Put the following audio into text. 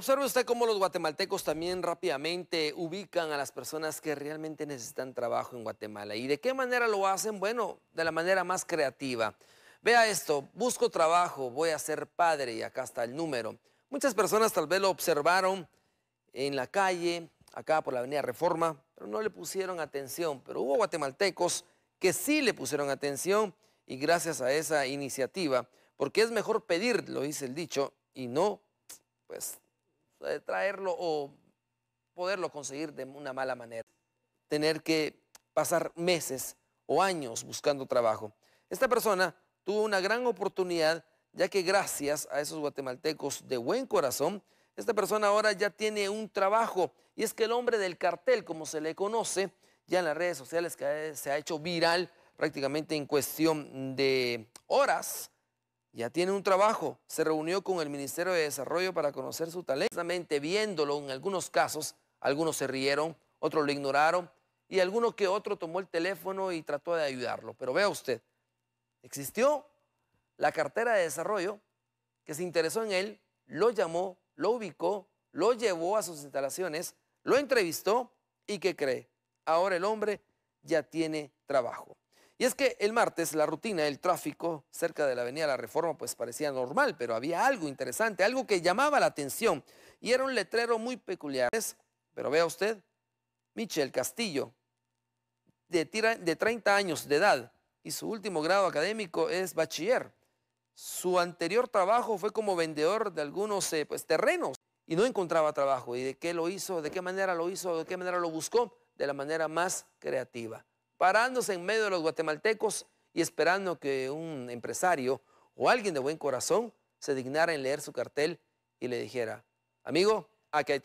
Observe usted cómo los guatemaltecos también rápidamente ubican a las personas que realmente necesitan trabajo en Guatemala. ¿Y de qué manera lo hacen? Bueno, de la manera más creativa. Vea esto, busco trabajo, voy a ser padre y acá está el número. Muchas personas tal vez lo observaron en la calle, acá por la Avenida Reforma, pero no le pusieron atención. Pero hubo guatemaltecos que sí le pusieron atención y gracias a esa iniciativa, porque es mejor pedir, lo dice el dicho, y no, pues eh, traerlo o poderlo conseguir de una mala manera. Tener que pasar meses o años buscando trabajo. Esta persona tuvo una gran oportunidad ya que gracias a esos guatemaltecos de buen corazón, esta persona ahora ya tiene un trabajo y es que el hombre del cartel, como se le conoce, ya en las redes sociales se ha hecho viral prácticamente en cuestión de horas, ya tiene un trabajo, se reunió con el Ministerio de Desarrollo para conocer su talento. Precisamente viéndolo en algunos casos, algunos se rieron, otros lo ignoraron y alguno que otro tomó el teléfono y trató de ayudarlo. Pero vea usted, existió la cartera de desarrollo que se interesó en él, lo llamó, lo ubicó, lo llevó a sus instalaciones, lo entrevistó y que cree? Ahora el hombre ya tiene trabajo. Y es que el martes la rutina, el tráfico cerca de la Avenida La Reforma pues parecía normal, pero había algo interesante, algo que llamaba la atención y era un letrero muy peculiar. Pero vea usted, Michel Castillo, de, 30 años de edad y su último grado académico es bachiller. Su anterior trabajo fue como vendedor de algunos eh, pues, terrenos y no encontraba trabajo. ¿Y de qué lo hizo? ¿De qué manera lo hizo? ¿De qué manera lo buscó? De la manera más creativa parándose en medio de los guatemaltecos y esperando que un empresario o alguien de buen corazón se dignara en leer su cartel y le dijera, amigo, aquí hay